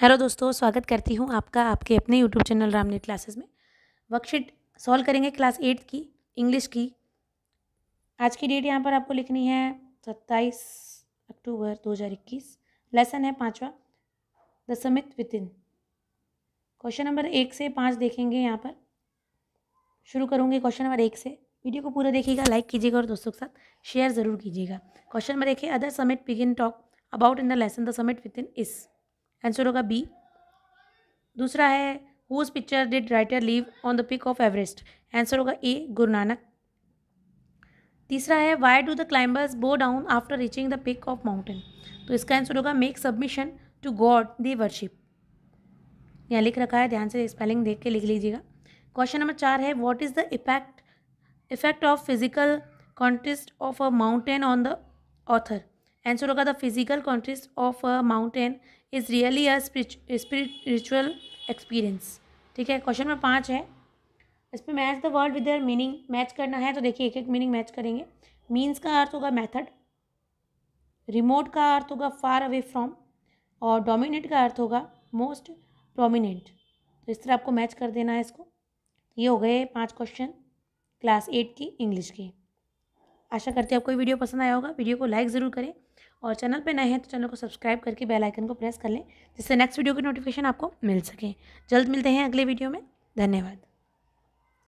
hello दोस्तों स्वागत करती हूँ आपका आपके अपने यूट्यूब चैनल रामनेट क्लासेस में वर्कशीट सॉल्व करेंगे क्लास एट्थ की इंग्लिश की आज की डेट यहाँ पर आपको लिखनी है सत्ताईस अक्टूबर 2021 लेसन है पाँचवा the summit in question number एक से पाँच देखेंगे यहाँ पर शुरू करूँगी क्वेश्चन नंबर एक से वीडियो को पूरा देखिएगा लाइक कीजिएगा और दोस्तों के साथ शेयर ज़रूर कीजिएगा क्वेश्चन नंबर एक है other summit begin talk about in the lesson the summit with in इस आंसर होगा बी दूसरा है whose picture did writer leave on the peak of Everest answer होगा ए गुरु नानक तीसरा है why do the climbers bow down after reaching the peak of mountain तो इसका answer होगा make submission to God they worship यहाँ लिख रखा है ध्यान से स्पेलिंग देख के लिख लीजिएगा क्वेश्चन नंबर चार है what is the effect effect of physical contest of a mountain on the author answer होगा the physical contrast of a mountain is really a spiritual experience ठीक है क्वेश्चन नंबर पाँच है इसमें match the word with their meaning match करना है तो देखिए एक एक मीनिंग मैच करेंगे मीन्स का अर्थ होगा मैथड रिमोट का अर्थ होगा फार अवे फ्रॉम और डोमिनेट का अर्थ होगा मोस्ट प्रोमिनेंट तो इस तरह आपको मैच कर देना है इसको ये हो गए पांच क्वेश्चन क्लास एट की इंग्लिश की आशा करते हैं आपको वीडियो पसंद आया होगा वीडियो को लाइक ज़रूर करें और चैनल पे नए हैं तो चैनल को सब्सक्राइब करके बेल आइकन को प्रेस कर लें जिससे नेक्स्ट वीडियो की नोटिफिकेशन आपको मिल सके जल्द मिलते हैं अगले वीडियो में धन्यवाद